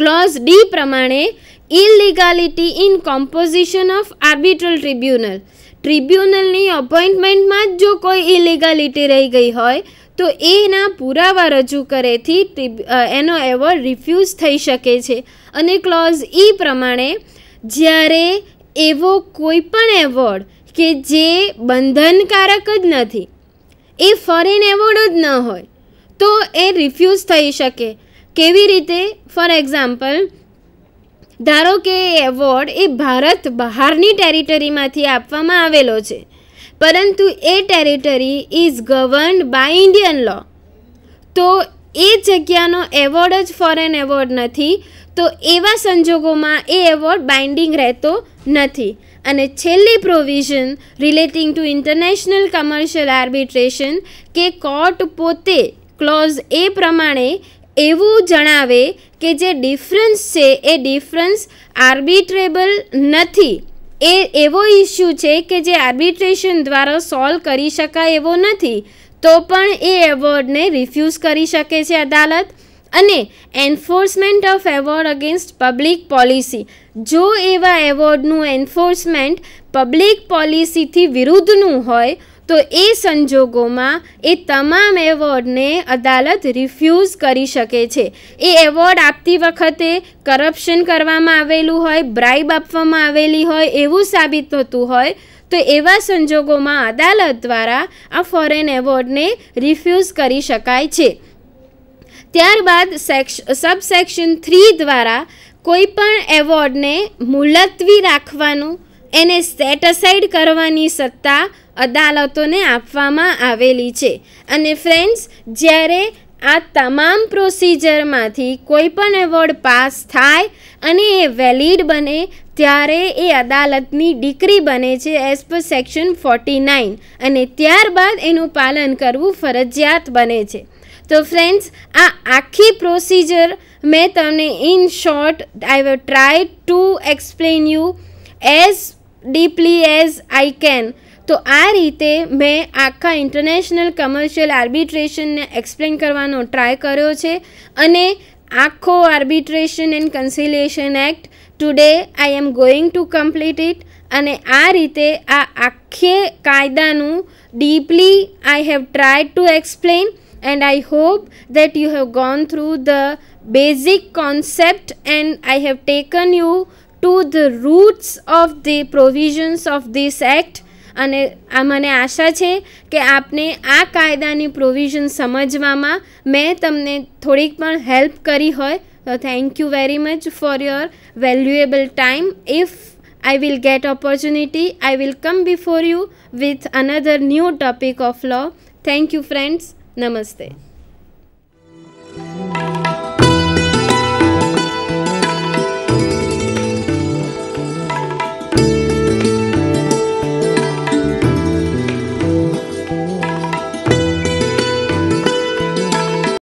Close D પ્રમાણે illegality in composition of arbitral tribunal ટ્રિબ્યુનલની અપોઇન્ટમેન્ટમાં જ જો કોઈ ઇલિગાલિટી રહી ગઈ હોય તો એના પુરાવા રજૂ કરેથી એનો એવોર્ડ રિફ્યુઝ થઈ શકે છે અને ક્લોઝ ઈ e પ્રમાણે જ્યારે એવો કોઈ પણ એવોર્ડ કે જે બંધનકારક જ નથી એ ફોરેન એવોર્ડ જ ન હોય તો એ રિફ્યુઝ થઈ શકે કેવી રીતે ફોર એક્ઝામ્પલ ધારો કે એ એવોર્ડ એ ભારત બહારની ટેરિટરીમાંથી આપવામાં આવેલો છે પરંતુ એ territory is govern by Indian law તો એ જગ્યાનો એવોર્ડ જ ફોરેન એવોર્ડ નથી તો એવા સંજોગોમાં એ એવોર્ડ બાઇન્ડિંગ રહેતો નથી અને છેલ્લી provision relating to international commercial arbitration કે કોર્ટ પોતે ક્લોઝ એ પ્રમાણે એવું જણાવે કે જે ડિફરન્સ છે એ ડિફરન્સ આર્બિટ્રેબલ નથી એ એવો ઇસ્યુ છે કે જે આર્બિટ્રેશન દ્વારા સોલ્વ કરી શકાય એવો નથી તો પણ એ એવોર્ડને રિફ્યુઝ કરી શકે છે અદાલત અને enforcement of award against public policy જો એવા એવોર્ડનું એન્ફોર્સમેન્ટ પબ્લિક પોલિસીથી વિરુદ્ધનું હોય તો એ સંજોગોમાં એ તમામ એવોર્ડને અદાલત રિફ્યુઝ કરી શકે છે એ એવોર્ડ આપતી વખતે કરપ્શન કરવામાં આવેલું હોય બ્રાઇબ આપવામાં આવેલી હોય એવું સાબિત થતું હોય તો એવા સંજોગોમાં અદાલત દ્વારા આ ફોરેન એવોર્ડને રિફ્યુઝ કરી શકાય છે ત્યારબાદ સબસેક્શન થ્રી દ્વારા કોઈપણ એવોર્ડને મુલતવી રાખવાનું એને સેટ અસાઇડ કરવાની સત્તા અદાલતોને આપવામાં આવેલી છે અને ફ્રેન્ડ્સ જ્યારે આ તમામ પ્રોસીજરમાંથી કોઈ પણ એવોર્ડ પાસ થાય અને એ વેલિડ બને ત્યારે એ અદાલતની ડિક્રી બને છે as per section forty nine અને ત્યારબાદ એનું પાલન કરવું ફરજિયાત બને છે તો ફ્રેન્ડ્સ આ આખી પ્રોસીજર મેં તમને in short I have try to explain you as deeply as I can તો આ રીતે મેં આખા ઇન્ટરનેશનલ કમર્શિયલ આર્બિટ્રેશનને એક્સપ્લેન કરવાનો ટ્રાય કર્યો છે અને આખો arbitration and conciliation act today I am going to complete it અને આ રીતે આ આખે કાયદાનું deeply I have try to explain and I hope that you have gone through the basic concept and I have taken you to the roots of the provisions of this act અને આ મને આશા છે કે આપને આ કાયદાની provision સમજવામાં મેં તમને થોડીક પણ હેલ્પ કરી હોય તો thank you very much for your valuable time if I will get opportunity. I will come before you with another new topic of law. Thank you friends. Namaste.